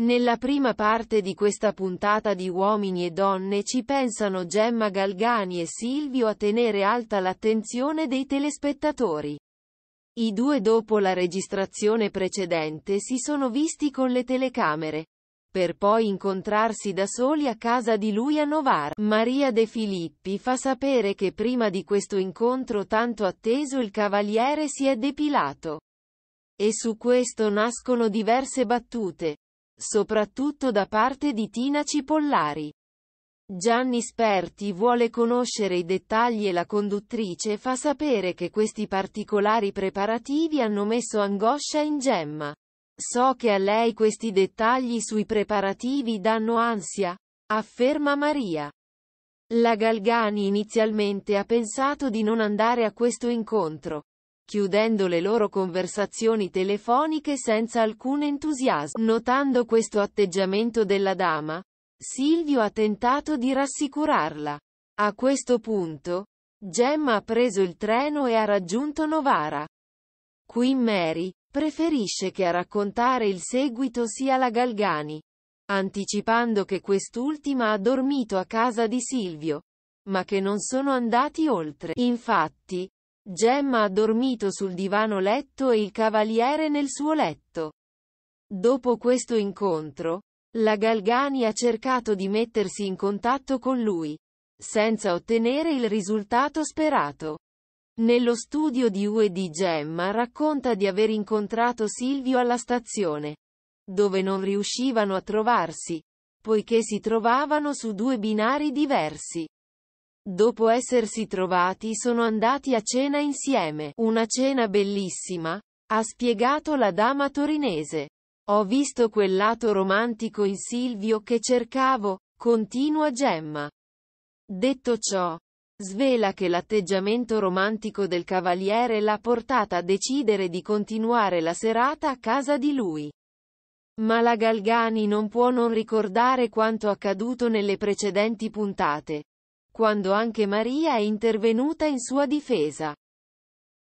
Nella prima parte di questa puntata di Uomini e Donne ci pensano Gemma Galgani e Silvio a tenere alta l'attenzione dei telespettatori. I due dopo la registrazione precedente si sono visti con le telecamere, per poi incontrarsi da soli a casa di lui a Novara. Maria De Filippi fa sapere che prima di questo incontro tanto atteso il cavaliere si è depilato. E su questo nascono diverse battute soprattutto da parte di Tina Cipollari. Gianni Sperti vuole conoscere i dettagli e la conduttrice fa sapere che questi particolari preparativi hanno messo angoscia in Gemma. So che a lei questi dettagli sui preparativi danno ansia, afferma Maria. La Galgani inizialmente ha pensato di non andare a questo incontro, chiudendo le loro conversazioni telefoniche senza alcun entusiasmo. Notando questo atteggiamento della dama, Silvio ha tentato di rassicurarla. A questo punto, Gemma ha preso il treno e ha raggiunto Novara. Qui Mary preferisce che a raccontare il seguito sia la Galgani, anticipando che quest'ultima ha dormito a casa di Silvio, ma che non sono andati oltre. Infatti, Gemma ha dormito sul divano letto e il cavaliere nel suo letto. Dopo questo incontro, la Galgani ha cercato di mettersi in contatto con lui, senza ottenere il risultato sperato. Nello studio di UED Gemma racconta di aver incontrato Silvio alla stazione, dove non riuscivano a trovarsi, poiché si trovavano su due binari diversi. Dopo essersi trovati sono andati a cena insieme, una cena bellissima, ha spiegato la dama torinese. Ho visto quel lato romantico in Silvio che cercavo, continua Gemma. Detto ciò, svela che l'atteggiamento romantico del cavaliere l'ha portata a decidere di continuare la serata a casa di lui. Ma la Galgani non può non ricordare quanto accaduto nelle precedenti puntate, quando anche Maria è intervenuta in sua difesa.